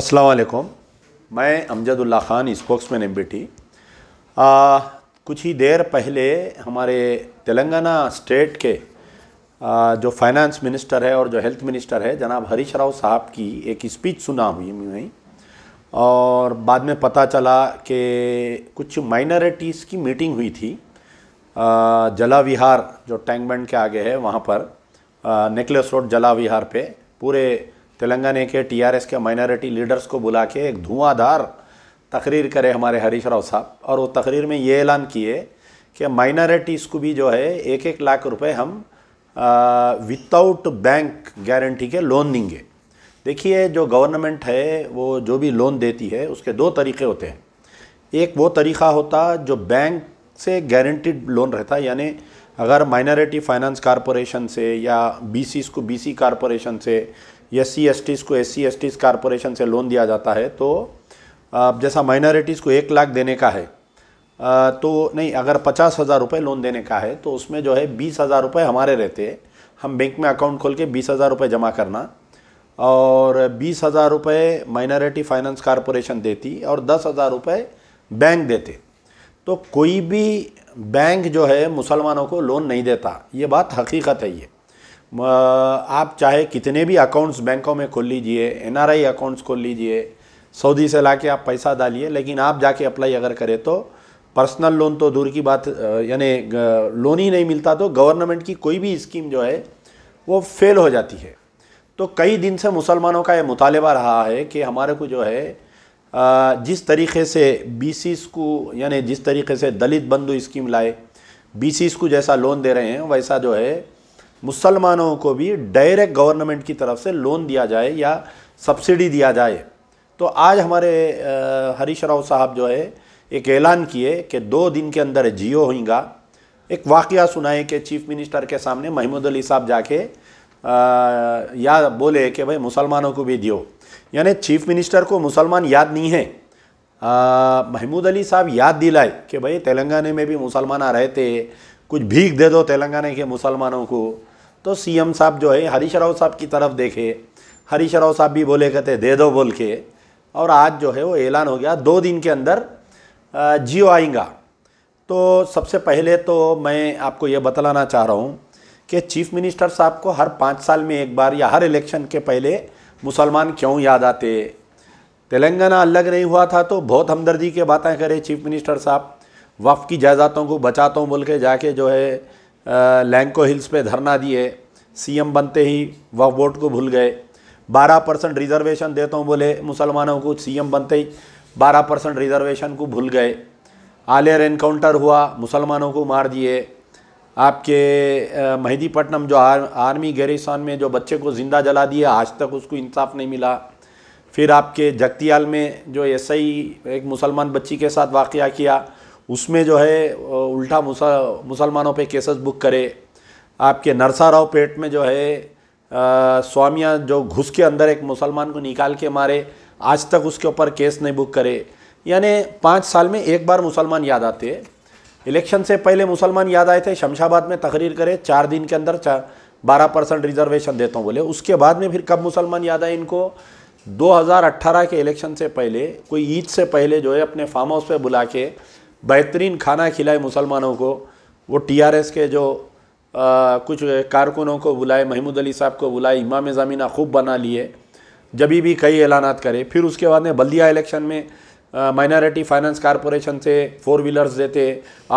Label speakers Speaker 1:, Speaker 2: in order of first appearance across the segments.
Speaker 1: असलकुम मैं Amjadullah Khan spokesman M B T कुछ ही देर पहले हमारे तेलंगाना स्टेट के आ, जो फाइनेंस मिनिस्टर है और जो हेल्थ मिनिस्टर है जनाब हरीश राव साहब की एक स्पीच सुना हुई मैं और बाद में पता चला कि कुछ माइनॉरिटीज़ की मीटिंग हुई थी जला विहार जो टैंक बैंड के आगे है वहाँ पर नेकलेस रोड जला विहार पे पूरे तेलंगाना के टीआरएस के माइनॉरिटी लीडर्स को बुला के एक धुआंधार तकरीर करे हमारे हरीश राव साहब और वो तकरीर में ये ऐलान किए कि माइनॉरिटीज़ को भी जो है एक एक लाख रुपए हम विदाउट बैंक गारंटी के लोन देंगे देखिए जो गवर्नमेंट है वो जो भी लोन देती है उसके दो तरीके होते हैं एक वो तरीका होता जो बैंक से गारंटीड लोन रहता यानी अगर माइनॉरिटी फाइनेंस कॉरपोरेशन से या बीसीस को बीसी कॉरपोरेशन से एस सी एस टीज़ को S C S tees corporation से लोन दिया जाता है तो जैसा माइनॉरिटीज़ को एक लाख देने का है तो नहीं अगर पचास हज़ार रुपये लोन देने का है तो उसमें जो है बीस हज़ार रुपये हमारे रहते हैं हम बैंक में अकाउंट खोल के बीस हज़ार रुपये जमा करना और बीस हज़ार रुपये माइनॉरिटी फाइनेंस कॉरपोरेशन देती और दस हज़ार रुपये बैंक देते तो कोई भी बैंक जो है मुसलमानों को लोन नहीं देता ये बात हकीकत है ये आप चाहे कितने भी अकाउंट्स बैंकों में खोल लीजिए एनआरआई अकाउंट्स खोल लीजिए सऊदी से ला के आप पैसा डालिए लेकिन आप जाके अप्लाई अगर करें तो पर्सनल लोन तो दूर की बात यानी लोन ही नहीं मिलता तो गवर्नमेंट की कोई भी स्कीम जो है वो फेल हो जाती है तो कई दिन से मुसलमानों का ये मुतालबा रहा है कि हमारे को जो है जिस तरीके से बी को यानी जिस तरीके से दलित बंधु स्कीम लाए बी को जैसा लोन दे रहे हैं वैसा जो है मुसलमानों को भी डायरेक्ट गवर्नमेंट की तरफ से लोन दिया जाए या सब्सिडी दिया जाए तो आज हमारे हरीश राव साहब जो है एक ऐलान किए कि दो दिन के अंदर जियो होगा एक वाक़ सुनाए कि चीफ मिनिस्टर के सामने महमूद अली साहब जाके आ, या बोले कि भाई मुसलमानों को भी दियो यानी चीफ मिनिस्टर को मुसलमान याद नहीं है महमूद अली साहब याद दिलाए कि भाई तेलंगाना में भी मुसलमान रहते कुछ भीख दे दो तेलंगाना के मुसलमानों को तो सीएम साहब जो है हरीश राव साहब की तरफ देखे हरीश राव साहब भी बोले कहते दे दो बोल के और आज जो है वो ऐलान हो गया दो दिन के अंदर जियो आएगा तो सबसे पहले तो मैं आपको ये बतलाना चाह रहा हूँ कि चीफ मिनिस्टर साहब को हर पाँच साल में एक बार या हर इलेक्शन के पहले मुसलमान क्यों याद आते तेलंगाना अलग नहीं हुआ था तो बहुत हमदर्दी के बातें करे चीफ मिनिस्टर साहब वफ़ की जायदादों को बचाता हूँ बोल के जाके जो है लैंको हिल्स पे धरना दिए सीएम बनते ही वह वोट को भूल गए 12 परसेंट रिजर्वेशन देता हूँ बोले मुसलमानों को सीएम बनते ही 12 परसेंट रिजर्वेशन को भूल गए आलियर एनकाउंटर हुआ मुसलमानों को मार दिए आपके मेहदीपट्टनम जो आर, आर्मी गैरिसन में जो बच्चे को ज़िंदा जला दिया आज तक उसको इंसाफ नहीं मिला फिर आपके जगतियाल में जो ऐसा ही एक मुसलमान बच्ची के साथ वाक़ किया उसमें जो है उल्टा मुसलमानों पे केसेस बुक करे आपके नरसा राव पेट में जो है स्वामियाँ जो घुस के अंदर एक मुसलमान को निकाल के मारे आज तक उसके ऊपर केस नहीं बुक करे यानी पाँच साल में एक बार मुसलमान याद आते इलेक्शन से पहले मुसलमान याद आए थे शमशाबाद में तकरीर करे चार दिन के अंदर चार बारह परसेंट रिजर्वेशन देता हूँ बोले उसके बाद में फिर कब मुसलमान याद आए इनको 2018 के इलेक्शन से पहले कोई ईद से पहले जो है अपने फार्म हाउस पर बुला के बेहतरीन खाना खिलाए मुसलमानों को वो टीआरएस के जो आ, कुछ कारकुनों को बुलाए महमूद अली साहब को बुलाए इमाम ज़मीना खूब बना लिए जब भी कई ऐलान करे फिर उसके बाद में बल्दिया इलेक्शन में माइनॉरिटी फाइनेंस कॉरपोरेशन से फोर व्हीलर्स देते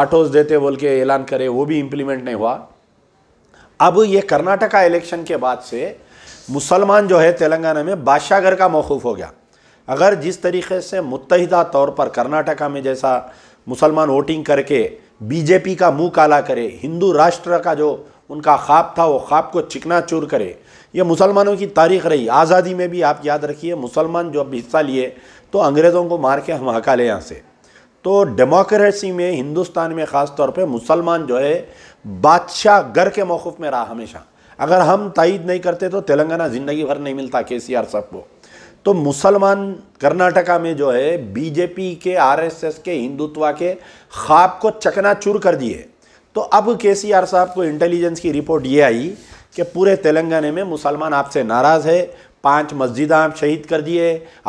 Speaker 1: ऑटोज़ देते बोल के ऐलान करे वो भी इम्प्लीमेंट नहीं हुआ अब ये कर्नाटका इलेक्शन के बाद से मुसलमान जो है तेलंगाना में बादशाहगर का मौकूफ़ हो गया अगर जिस तरीके से मुतहदा तौर पर कर्नाटका में जैसा मुसलमान वोटिंग करके बीजेपी का मुंह काला करे हिंदू राष्ट्र का जो उनका ख्वाब था वो ख्वाब को चिकना चूर करे ये मुसलमानों की तारीख रही आज़ादी में भी आप याद रखिए मुसलमान जो अब हिस्सा लिए तो अंग्रेज़ों को मार के हम हका ले यहाँ से तो डेमोक्रेसी में हिंदुस्तान में ख़ास तौर पर मुसलमान जो है बादशाह गर के मौक़ में रहा हमेशा अगर हम तइद नहीं करते तो तेलंगाना ज़िंदगी भर नहीं मिलता के सी आर साहब को तो मुसलमान कर्नाटका में जो है बीजेपी के आरएसएस के हिंदुत्व के खाब को चकनाचूर कर दिए तो अब के साहब को इंटेलिजेंस की रिपोर्ट ये आई कि पूरे तेलंगाना में मुसलमान आपसे नाराज़ है पांच मस्जिद आप शहीद कर दिए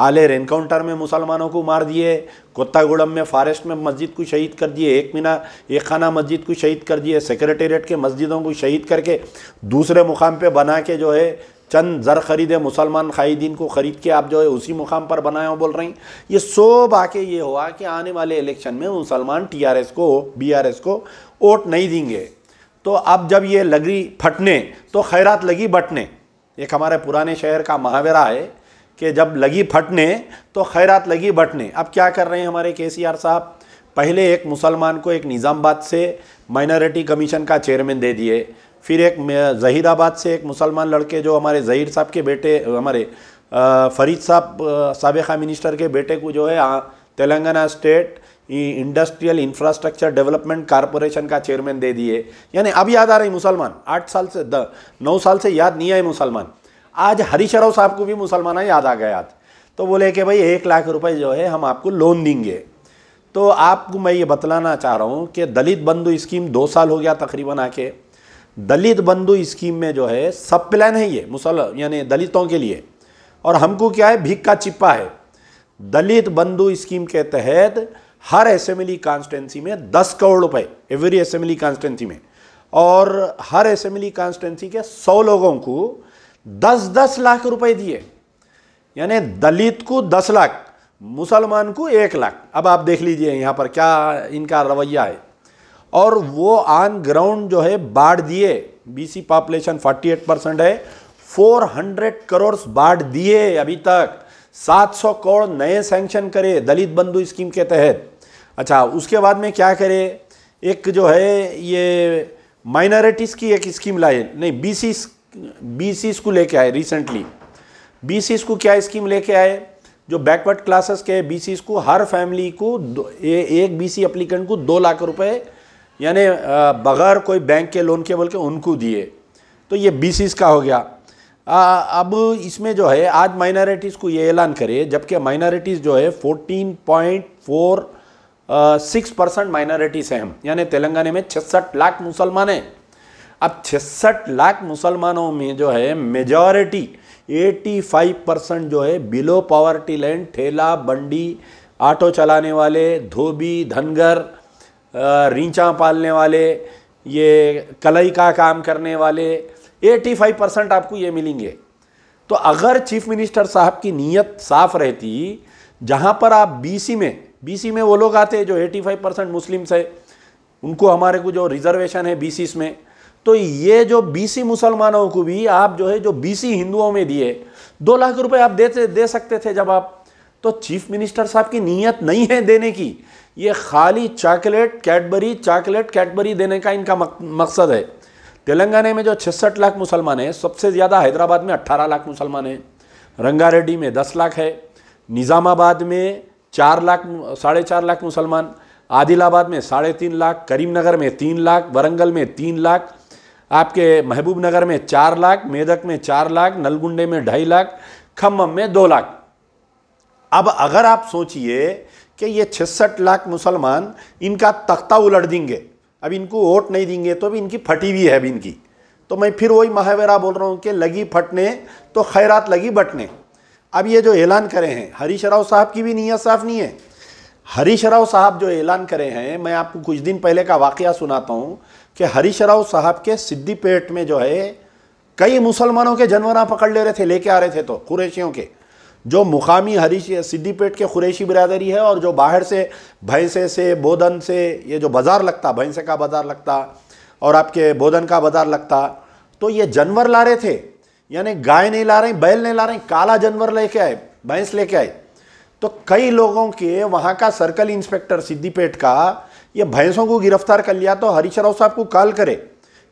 Speaker 1: आलेर एनकाउंटर में मुसलमानों को मार दिए कोत्तागुड़म में फॉरेस्ट में मस्जिद को शहीद कर दिए एक मीना एक खाना मस्जिद को शहीद कर दिए सेक्रेटेरिएट के मस्जिदों को शहीद करके दूसरे मुकाम पे बना के जो है चंद ज़र ख़रीदे मुसलमान ख़ाइदीन को ख़रीद के आप जो है उसी मुकाम पर बनाए हो बोल रही ये सो आके ये हुआ कि आने वाले इलेक्शन में मुसलमान टीआरएस को बीआरएस को वोट नहीं देंगे तो अब जब ये लगी फटने तो खैरात लगी बटने एक हमारे पुराने शहर का महावेरा है कि जब लगी फटने तो खैरात लगी बटने अब क्या कर रहे हैं हमारे के साहब पहले एक मुसलमान को एक निज़ामबाद से माइनॉरिटी कमीशन का चेयरमैन दे दिए फिर एक जहीराबाद से एक मुसलमान लड़के जो हमारे जहीर साहब के बेटे हमारे फरीद साहब सबका मिनिस्टर के बेटे को जो है Telangana state industrial infrastructure development corporation का चेयरमैन दे दिए यानी अब याद आ रही मुसलमान आठ साल से द, नौ साल से याद नहीं आए मुसलमान आज हरीशराव साहब को भी मुसलमान याद आ गया आज तो बोले कि भाई एक लाख रुपए जो है हम आपको लोन देंगे तो आपको मैं ये बतलाना चाह रहा हूँ कि दलित बंधु स्कीम दो साल हो गया तकरीबन आके दलित बंधु स्कीम में जो है सब प्लान है ये मुसल यानी दलितों के लिए और हमको क्या है भीख का चिप्पा है दलित बंधु स्कीम के तहत हर असेंबली कॉन्स्टिटेंसी में दस करोड़ रुपए एवरी असेंबली कॉन्स्टिटेंसी में और हर असेंबली कॉन्स्टिटेंसी के सौ लोगों को दस दस लाख रुपए दिए यानी दलित को दस लाख मुसलमान को एक लाख अब आप देख लीजिए यहाँ पर क्या इनका रवैया है और वो ऑन ग्राउंड जो है बाढ़ दिए बीसी पॉपुलेशन 48 परसेंट है 400 करोड़ बाढ़ दिए अभी तक 700 करोड़ नए सैंक्शन करे दलित बंधु स्कीम के तहत अच्छा उसके बाद में क्या करे एक जो है ये माइनॉरिटीज़ की एक स्कीम लाए नहीं बीसी बीसी को लेके आए रिसेंटली बीसी को क्या स्कीम लेके आए जो बैकवर्ड क्लासेस के बीसी को हर फैमिली को ए, एक बीसी अप्लीकेंट को दो लाख रुपए यानी बग़ैर कोई बैंक के लोन के बोल के उनको दिए तो ये बी का हो गया आ, अब इसमें जो है आज माइनॉरिटीज़ को ये ऐलान करे जबकि माइनॉरिटीज़ जो है 14.4 सिक्स परसेंट माइनॉरिटीज़ हैं हम यानी तेलंगाना में छसठ लाख मुसलमान हैं अब छसठ लाख मुसलमानों में जो है मेजॉरिटी 85 परसेंट जो है बिलो पावर्टी लैंड ठेला बंडी ऑटो चलाने वाले धोबी धनगर रींचा पालने वाले ये कलई का काम करने वाले 85 परसेंट आपको ये मिलेंगे तो अगर चीफ मिनिस्टर साहब की नीयत साफ रहती जहाँ पर आप बीसी में बीसी में वो लोग आते जो 85 परसेंट मुस्लिम्स है उनको हमारे को जो रिजर्वेशन है बी में तो ये जो बीसी मुसलमानों को भी आप जो है जो बीसी हिंदुओं में दिए दो लाख रुपए आप देते दे सकते थे जब आप तो चीफ मिनिस्टर साहब की नीयत नहीं है देने की ये खाली चॉकलेट कैडबरी चॉकलेट कैडबरी देने का इनका मकसद है तेलंगाना में जो छसठ लाख मुसलमान हैं सबसे ज़्यादा हैदराबाद में अट्ठारह लाख मुसलमान हैं रंगारेड्डी में दस लाख है निज़ामाबाद में चार लाख साढ़े चार लाख मुसलमान आदिलाबाद में साढ़े तीन लाख करीमनगर में तीन लाख वरंगल में तीन लाख आपके महबूब नगर में चार लाख मेदक में चार लाख नलगुंडे में ढाई लाख खम्भम में दो लाख अब अगर आप सोचिए कि ये छसठ लाख मुसलमान इनका तख्ता उलट देंगे अब इनको वोट नहीं देंगे तो भी इनकी फटी हुई है अब इनकी तो मैं फिर वही महावेरा बोल रहा हूँ कि लगी फटने तो खैरात लगी बटने अब ये जो ऐलान करे हैं हरीश राव साहब की भी नीयत साफ नहीं है हरीश राव साहब जो ऐलान करे हैं मैं आपको कुछ दिन पहले का वाक़ सुनाता हूँ कि हरीश राव साहब के पेट में जो है कई मुसलमानों के जानवर पकड़ ले रहे थे लेके आ रहे थे तो कुरेशियों के जो मुकामी हरीशी सिद्दीपेट के खुरेशी बिरादरी है और जो बाहर से भैंसे से बोधन से ये जो बाज़ार लगता भैंसे का बाज़ार लगता और आपके बोधन का बाज़ार लगता तो ये जानवर ला रहे थे यानी गाय नहीं ला रहे बैल नहीं ला रहे काला जानवर लेके आए भैंस लेके आए तो कई लोगों के वहाँ का सर्कल इंस्पेक्टर सिद्दीपेट का ये भैंसों को गिरफ्तार कर लिया तो हरीशराव साहब को कॉल करे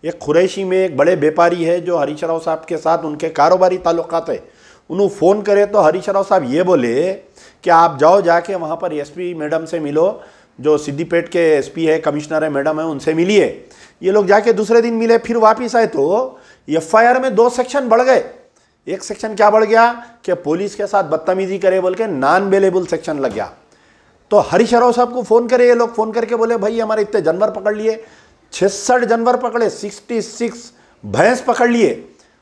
Speaker 1: एक खुरैशी में एक बड़े व्यापारी है जो हरीशराव साहब के साथ उनके कारोबारी ताल्लुक है उन्होंने फ़ोन करे तो हरीश राव साहब ये बोले कि आप जाओ जाके वहाँ पर एसपी मैडम से मिलो जो सिद्धिपेट के एसपी है कमिश्नर है मैडम है उनसे मिलिए ये लोग जाके दूसरे दिन मिले फिर वापस आए तो एफ में दो सेक्शन बढ़ गए एक सेक्शन क्या बढ़ गया कि पुलिस के साथ बदतमीजी करे बोल के नॉन अवेलेबल सेक्शन लग गया तो हरीश राव साहब को फ़ोन करे ये लोग फ़ोन करके बोले भाई हमारे इतने जानवर पकड़ लिए छसठ जानवर पकड़े सिक्सटी सिक्स भैंस पकड़ लिए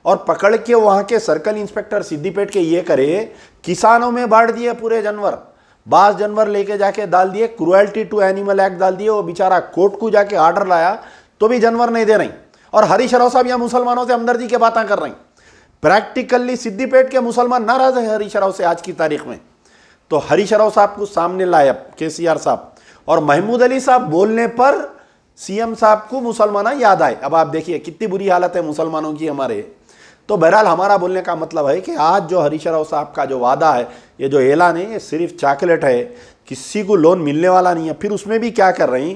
Speaker 1: और पकड़ के वहां के सर्कल इंस्पेक्टर सिद्धिपेट के ये करे किसानों में बांट दिए पूरे जानवर बास जानवर लेके जाके डाल दिए क्रुएल्टी टू एनिमल एक्ट डाल दिए वो बेचारा कोर्ट को जाके ऑर्डर लाया तो भी जानवर नहीं दे रही और हरीश राव साहब यहाँ मुसलमानों से हमदर्दी की बातें कर रही प्रैक्टिकली सिद्धिपेट के मुसलमान नाराज है हरीश राव से आज की तारीख में तो हरीश राव साहब को सामने लाया के साहब और महमूद अली साहब बोलने पर सीएम साहब को मुसलमान याद आए अब आप देखिए कितनी बुरी हालत है मुसलमानों की हमारे तो बहरहाल हमारा बोलने का मतलब है कि आज जो हरीश राव साहब का जो वादा है ये जो ऐलान है ये सिर्फ चॉकलेट है किसी को लोन मिलने वाला नहीं है फिर उसमें भी क्या कर रही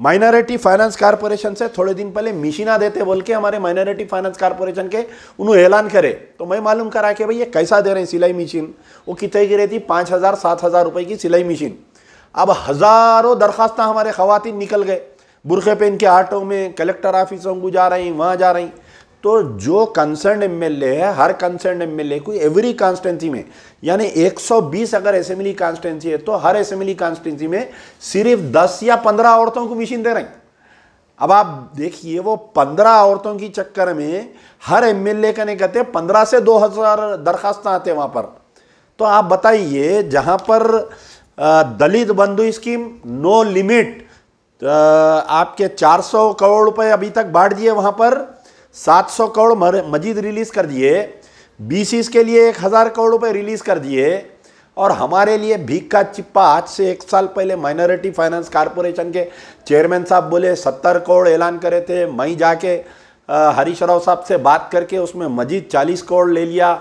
Speaker 1: माइनॉरिटी फाइनेंस कॉरपोरेशन से थोड़े दिन पहले मिशीना देते बोल के हमारे माइनॉरिटी फाइनेंस कॉरपोरेशन के उन्होंने ऐलान करे तो मैं मालूम करा कि भाई ये कैसा दे रहे हैं सिलाई मशीन वो कितने की रहती पाँच हज़ार सात हज़ार रुपये की सिलाई मशीन अब हज़ारों दरख्वास्त हमारे खातन निकल गए बुरखे पहन के आटो में कलेक्टर ऑफिसों को जा रही वहाँ जा रही तो जो कंसर्न एम है हर कंसर्न एम को एवरी कॉन्स्टिटेंसी में यानी 120 अगर असेंबली कॉन्स्टिटेंसी e है तो हर असेंबली कॉन्स्टिटेंसी e में सिर्फ 10 या 15 औरतों को मशीन दे रहे हैं अब आप देखिए वो 15 औरतों की चक्कर में हर एम का नहीं कहते पंद्रह से हजार दरखास्त आते हैं वहां पर तो आप बताइए जहां पर दलित बंधु स्कीम नो लिमिट आपके 400 करोड़ रुपए अभी तक बांट दिए वहां पर 700 करोड़ मजीद रिलीज़ कर दिए बीसीस के लिए एक हज़ार करोड़ रुपए रिलीज़ कर दिए और हमारे लिए भीखा चिप्पा आज से एक साल पहले माइनॉरिटी फाइनेंस कारपोरेशन के चेयरमैन साहब बोले सत्तर करोड़ ऐलान करे थे मई जाके हरीश राव साहब से बात करके उसमें मजीद चालीस करोड़ ले लिया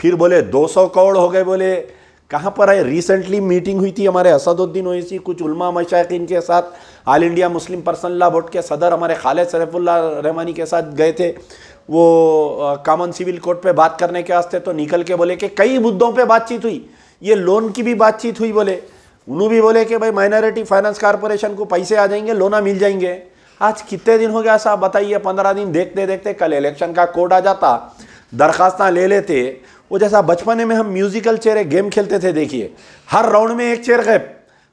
Speaker 1: फिर बोले दो सौ करोड़ हो गए बोले कहाँ पर है रिसेंटली मीटिंग हुई थी हमारे असदुद्दीन ओसी कुछ उलमा मशाकिन के साथ all India Muslim person law board के सदर हमारे खालिद सरफ़ुल्ला रहमानी के साथ गए थे वो कॉमन सिविल कोर्ट पे बात करने के वास्ते तो निकल के बोले कि कई मुद्दों पे बातचीत हुई ये लोन की भी बातचीत हुई बोले उन्होंने भी बोले कि भाई माइनॉरिटी फाइनेंस कॉरपोरेशन को पैसे आ जाएंगे लोना मिल जाएंगे आज कितने दिन हो गया साहब बताइए पंद्रह दिन देखते देखते कल इलेक्शन का कोर्ट आ जाता दरखास्त ले लेते वो जैसा बचपने में हम म्यूजिकल चेयर गेम खेलते थे देखिए हर राउंड में एक चेयर गैप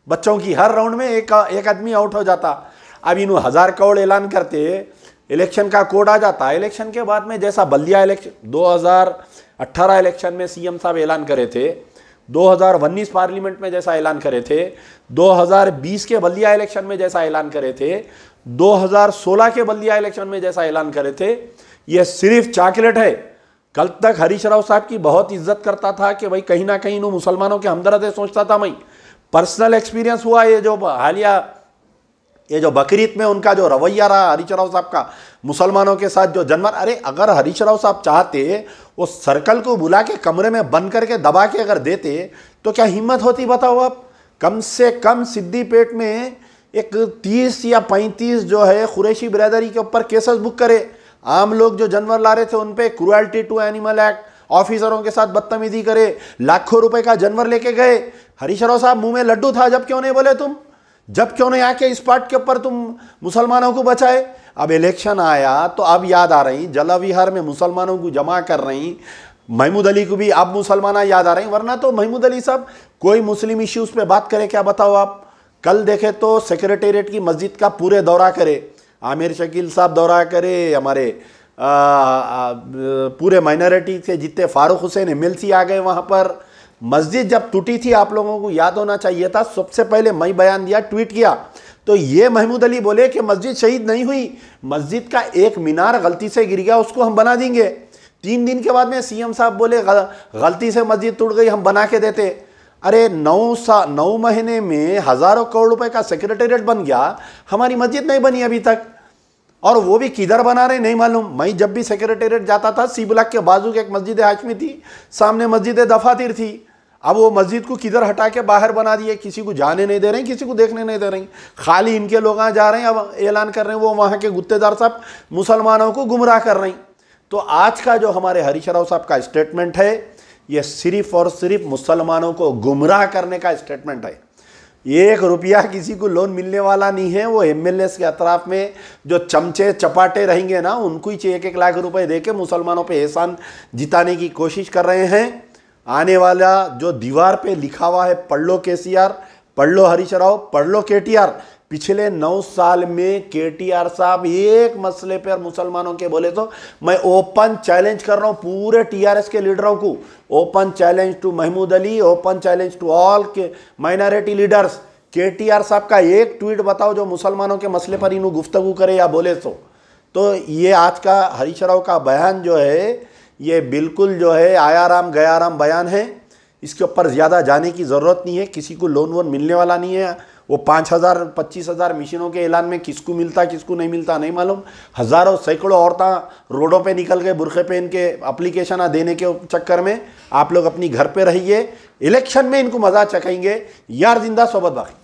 Speaker 1: बच्चों की हर राउंड में एक एक आदमी आउट हो जाता अब इन हज़ार करोड़ ऐलान करते इलेक्शन का कोड आ जाता इलेक्शन के बाद में जैसा बल्दिया इलेक्शन 2018 इलेक्शन में सीएम साहब ऐलान करे थे 2019 पार्लियामेंट में जैसा ऐलान करे थे 2020 के बल्दिया इलेक्शन में जैसा ऐलान करे थे 2016 के बल्दिया इलेक्शन में जैसा ऐलान करे थे यह सिर्फ चॉकलेट है कल तक हरीश राव साहब की बहुत इज्जत करता था कि भाई कहीं ना कहीं इन मुसलमानों के हमदर्द है सोचता था मैं पर्सनल एक्सपीरियंस हुआ ये जो हालिया ये जो बकरीद में उनका जो रवैया रहा हरीश राव साहब का मुसलमानों के साथ जो जन्म अरे अगर हरीश राव साहब चाहते वो सर्कल को बुला के कमरे में बंद करके दबा के अगर देते तो क्या हिम्मत होती बताओ आप कम से कम पेट में एक तीस या पैंतीस जो है कुरैशी बिरादरी के ऊपर केसेस बुक करें आम लोग जो जानवर ला रहे थे उन पर क्रुअल्टी टू एनिमल एक्ट ऑफिसरों के साथ बदतमीजी करे लाखों रुपए का जानवर लेके गए हरीशराव साहब मुंह में लड्डू था जब क्यों नहीं बोले तुम जब क्यों नहीं आके इस पार्ट के ऊपर तुम मुसलमानों को बचाए अब इलेक्शन आया तो अब याद आ रही जला विहार में मुसलमानों को जमा कर रही महमूद अली को भी अब मुसलमान याद आ रही वरना तो महमूद अली साहब कोई मुस्लिम इश्यूज़ पे बात करे क्या बताओ आप कल देखे तो सेक्रेटेरिएट की मस्जिद का पूरे दौरा करे आमिर शकील साहब दौरा करे हमारे पूरे माइनॉरिटी से जितने फारूक हुसैन एम आ गए वहाँ पर मस्जिद जब टूटी थी आप लोगों को याद होना चाहिए था सबसे पहले मैं बयान दिया ट्वीट किया तो ये महमूद अली बोले कि मस्जिद शहीद नहीं हुई मस्जिद का एक मीनार गलती से गिर गया उसको हम बना देंगे तीन दिन के बाद में सीएम साहब बोले गलती से मस्जिद टूट गई हम बना के देते अरे नौ सा नौ महीने में हजारों करोड़ रुपए का सेक्रेटेरिएट बन गया हमारी मस्जिद नहीं बनी अभी तक और वो भी किधर बना रहे नहीं मालूम मैं जब भी सेक्रेटेरिएट जाता था सी ब्लॉक के बाजू की एक मस्जिद हाशमी थी सामने मस्जिद दफातिर थी अब वो मस्जिद को किधर हटा के बाहर बना दिए किसी को जाने नहीं दे रहे किसी को देखने नहीं दे रहे खाली इनके लोग जा रहे हैं अब ऐलान कर रहे हैं वो वहाँ के गुत्तेदार साहब मुसलमानों को गुमराह कर रहे हैं तो आज का जो हमारे हरीश राव साहब का स्टेटमेंट है यह सिर्फ और सिर्फ मुसलमानों को गुमराह करने का स्टेटमेंट है एक रुपया किसी को लोन मिलने वाला नहीं है वो एम के अतराफ में जो चमचे चपाटे रहेंगे ना उनको ही एक एक लाख रुपए दे के मुसलमानों पे एहसान जिताने की कोशिश कर रहे हैं आने वाला जो दीवार पे लिखा हुआ है पढ़ लो के सी आर पढ़ लो हरीश राव पढ़ लो के टी आर पिछले नौ साल में के टी आर साहब एक मसले पर मुसलमानों के बोले तो मैं ओपन चैलेंज कर रहा हूँ पूरे टी आर एस के लीडरों को open challenge to Mahmood Ali open challenge to all के minority leaders K T R साहब का एक ट्वीट बताओ जो मुसलमानों के मसले पर इन गुफ्तगु करे या बोले तो तो ये आज का हरीश राव का बयान जो है ये बिल्कुल जो है आया राम गया राम बयान है इसके ऊपर ज़्यादा जाने की ज़रूरत नहीं है किसी को लोन वोन मिलने वाला नहीं है वो पाँच हज़ार पच्चीस हज़ार मशीनों के ऐलान में किसको मिलता किसको नहीं मिलता नहीं मालूम हज़ारों सैकड़ों औरतें रोडों पे निकल गए बुरखे पहन के अप्लीकेशन देने के चक्कर में आप लोग अपनी घर पे रहिए इलेक्शन में इनको मज़ा चखेंगे यार जिंदा सोबत बाकी